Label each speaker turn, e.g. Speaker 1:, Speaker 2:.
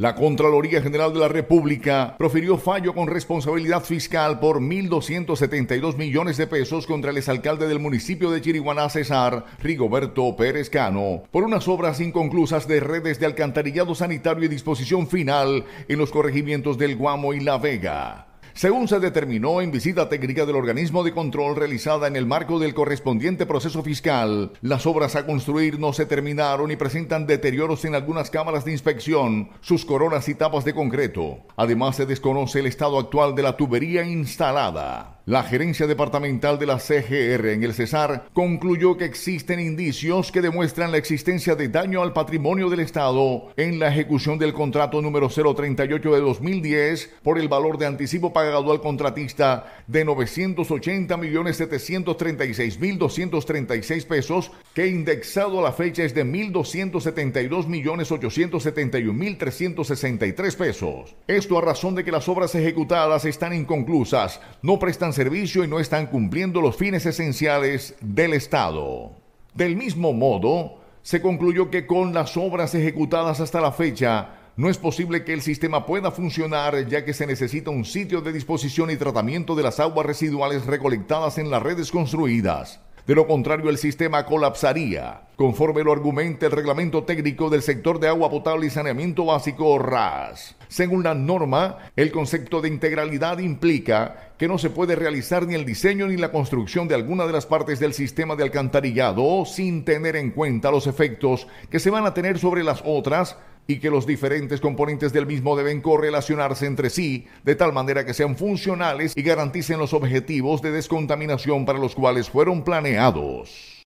Speaker 1: La Contraloría General de la República profirió fallo con responsabilidad fiscal por 1.272 millones de pesos contra el exalcalde del municipio de Chiriguaná, César Rigoberto Pérez Cano, por unas obras inconclusas de redes de alcantarillado sanitario y disposición final en los corregimientos del Guamo y La Vega según se determinó en visita técnica del organismo de control realizada en el marco del correspondiente proceso fiscal. Las obras a construir no se terminaron y presentan deterioros en algunas cámaras de inspección, sus coronas y tapas de concreto. Además, se desconoce el estado actual de la tubería instalada. La gerencia departamental de la CGR en el Cesar concluyó que existen indicios que demuestran la existencia de daño al patrimonio del Estado en la ejecución del contrato número 038 de 2010 por el valor de anticipo pagado al contratista de 980.736.236 pesos que indexado a la fecha es de 1.272.871.363 pesos. Esto a razón de que las obras ejecutadas están inconclusas, no prestan servicio y no están cumpliendo los fines esenciales del Estado. Del mismo modo, se concluyó que con las obras ejecutadas hasta la fecha, no es posible que el sistema pueda funcionar ya que se necesita un sitio de disposición y tratamiento de las aguas residuales recolectadas en las redes construidas. De lo contrario, el sistema colapsaría, conforme lo argumenta el Reglamento Técnico del Sector de Agua Potable y Saneamiento Básico RAS. Según la norma, el concepto de integralidad implica que no se puede realizar ni el diseño ni la construcción de alguna de las partes del sistema de alcantarillado sin tener en cuenta los efectos que se van a tener sobre las otras y que los diferentes componentes del mismo deben correlacionarse entre sí de tal manera que sean funcionales y garanticen los objetivos de descontaminación para los cuales fueron planeados.